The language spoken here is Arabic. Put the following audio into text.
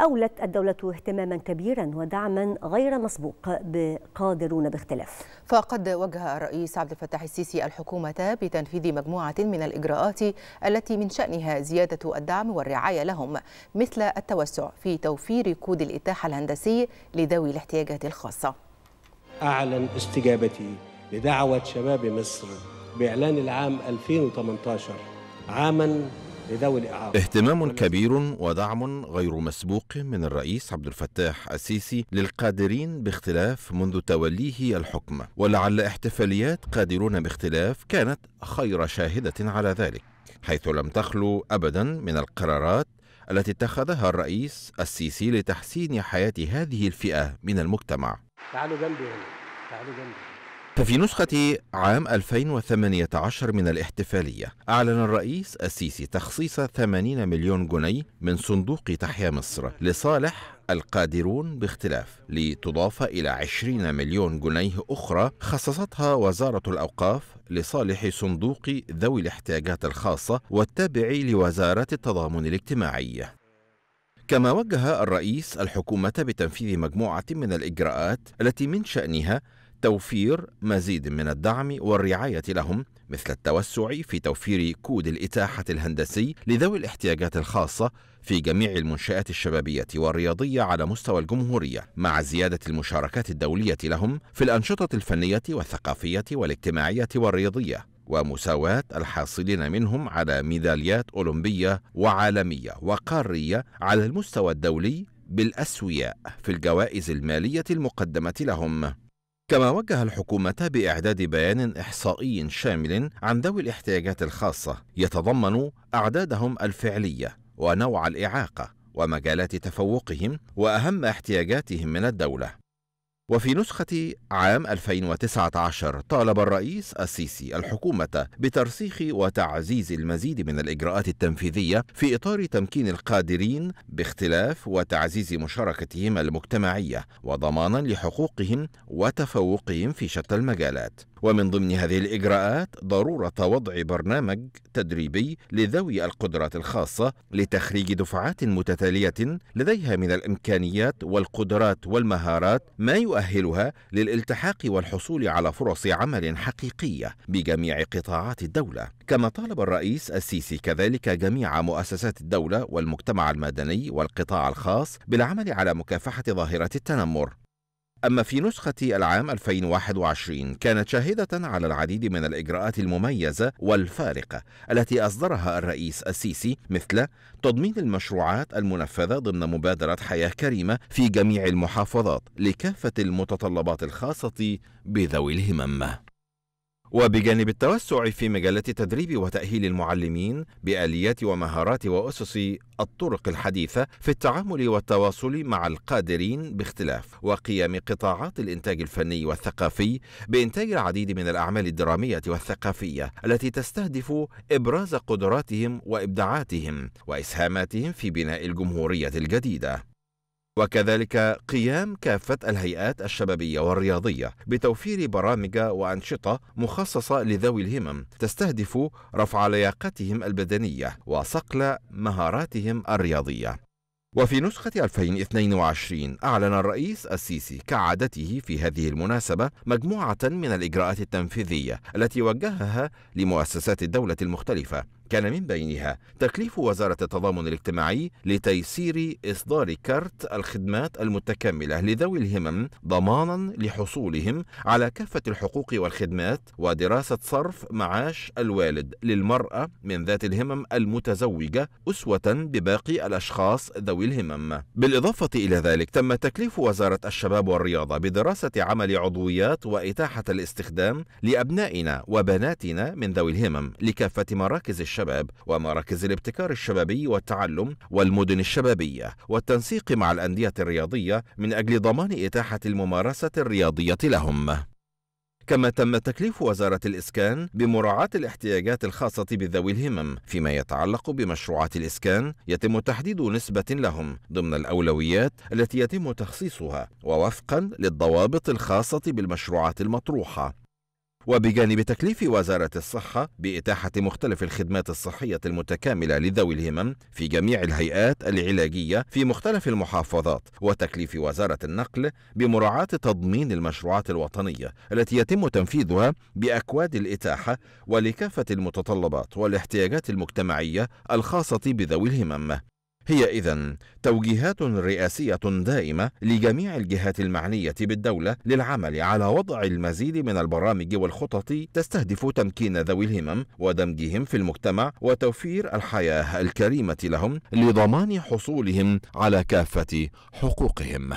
أولت الدولة اهتماما كبيرا ودعما غير مسبوق بقادرون باختلاف فقد وجه الرئيس عبد الفتاح السيسي الحكومة بتنفيذ مجموعة من الإجراءات التي من شأنها زيادة الدعم والرعاية لهم مثل التوسع في توفير كود الإتاحة الهندسي لذوي الاحتياجات الخاصة أعلن استجابتي لدعوة شباب مصر بإعلان العام 2018 عاما لذوي الإعاقة اهتمام كبير ودعم غير مسبوق من الرئيس عبد الفتاح السيسي للقادرين باختلاف منذ توليه الحكم ولعل احتفاليات قادرون باختلاف كانت خير شاهدة على ذلك حيث لم تخلو أبدا من القرارات التي اتخذها الرئيس السيسي لتحسين حياة هذه الفئة من المجتمع تعالوا جنبي هنا تعالوا جنبي ففي نسخة عام 2018 من الاحتفالية أعلن الرئيس السيسي تخصيص 80 مليون جنيه من صندوق تحيا مصر لصالح القادرون باختلاف لتضاف إلى 20 مليون جنيه أخرى خصصتها وزارة الأوقاف لصالح صندوق ذوي الاحتياجات الخاصة والتابع لوزارة التضامن الاجتماعي كما وجه الرئيس الحكومة بتنفيذ مجموعة من الإجراءات التي من شأنها توفير مزيد من الدعم والرعاية لهم مثل التوسع في توفير كود الإتاحة الهندسي لذوي الاحتياجات الخاصة في جميع المنشآت الشبابية والرياضية على مستوى الجمهورية مع زيادة المشاركات الدولية لهم في الأنشطة الفنية والثقافية والاجتماعية والرياضية ومساواة الحاصلين منهم على ميداليات أولمبية وعالمية وقارية على المستوى الدولي بالأسوياء في الجوائز المالية المقدمة لهم كما وجه الحكومة بإعداد بيان إحصائي شامل عن ذوي الاحتياجات الخاصة يتضمن أعدادهم الفعلية ونوع الإعاقة ومجالات تفوقهم وأهم احتياجاتهم من الدولة وفي نسخة عام 2019 طالب الرئيس السيسي الحكومة بترسيخ وتعزيز المزيد من الإجراءات التنفيذية في إطار تمكين القادرين باختلاف وتعزيز مشاركتهم المجتمعية وضمانا لحقوقهم وتفوقهم في شتى المجالات ومن ضمن هذه الإجراءات ضرورة وضع برنامج تدريبي لذوي القدرات الخاصة لتخريج دفعات متتالية لديها من الإمكانيات والقدرات والمهارات ما يؤهلها للالتحاق والحصول على فرص عمل حقيقية بجميع قطاعات الدولة كما طالب الرئيس السيسي كذلك جميع مؤسسات الدولة والمجتمع المدني والقطاع الخاص بالعمل على مكافحة ظاهرة التنمر أما في نسخة العام 2021 كانت شاهدة على العديد من الإجراءات المميزة والفارقة التي أصدرها الرئيس السيسي مثل تضمين المشروعات المنفذة ضمن مبادرة حياة كريمة في جميع المحافظات لكافة المتطلبات الخاصة بذوي الهمم وبجانب التوسع في مجالات تدريب وتأهيل المعلمين بآليات ومهارات وأسس الطرق الحديثة في التعامل والتواصل مع القادرين باختلاف وقيام قطاعات الإنتاج الفني والثقافي بإنتاج العديد من الأعمال الدرامية والثقافية التي تستهدف إبراز قدراتهم وإبداعاتهم وإسهاماتهم في بناء الجمهورية الجديدة وكذلك قيام كافة الهيئات الشبابية والرياضية بتوفير برامج وأنشطة مخصصة لذوي الهمم تستهدف رفع لياقتهم البدنية وصقل مهاراتهم الرياضية وفي نسخة 2022 أعلن الرئيس السيسي كعادته في هذه المناسبة مجموعة من الإجراءات التنفيذية التي وجهها لمؤسسات الدولة المختلفة كان من بينها تكليف وزارة التضامن الاجتماعي لتيسير إصدار كارت الخدمات المتكاملة لذوي الهمم ضمانا لحصولهم على كافة الحقوق والخدمات ودراسة صرف معاش الوالد للمرأة من ذات الهمم المتزوجة أسوة بباقي الأشخاص ذوي الهمم بالإضافة إلى ذلك تم تكليف وزارة الشباب والرياضة بدراسة عمل عضويات وإتاحة الاستخدام لأبنائنا وبناتنا من ذوي الهمم لكافة مراكز الشباب الشباب ومراكز الابتكار الشبابي والتعلم والمدن الشبابية والتنسيق مع الأندية الرياضية من أجل ضمان إتاحة الممارسة الرياضية لهم كما تم تكليف وزارة الإسكان بمراعاة الاحتياجات الخاصة بذوي الهمم فيما يتعلق بمشروعات الإسكان يتم تحديد نسبة لهم ضمن الأولويات التي يتم تخصيصها ووفقا للضوابط الخاصة بالمشروعات المطروحة وبجانب تكليف وزارة الصحة بإتاحة مختلف الخدمات الصحية المتكاملة لذوي الهمم في جميع الهيئات العلاجية في مختلف المحافظات وتكليف وزارة النقل بمراعاة تضمين المشروعات الوطنية التي يتم تنفيذها بأكواد الإتاحة ولكافة المتطلبات والاحتياجات المجتمعية الخاصة بذوي الهمم هي إذا توجيهات رئاسية دائمة لجميع الجهات المعنية بالدولة للعمل على وضع المزيد من البرامج والخطط تستهدف تمكين ذوي الهمم ودمجهم في المجتمع وتوفير الحياة الكريمة لهم لضمان حصولهم على كافة حقوقهم.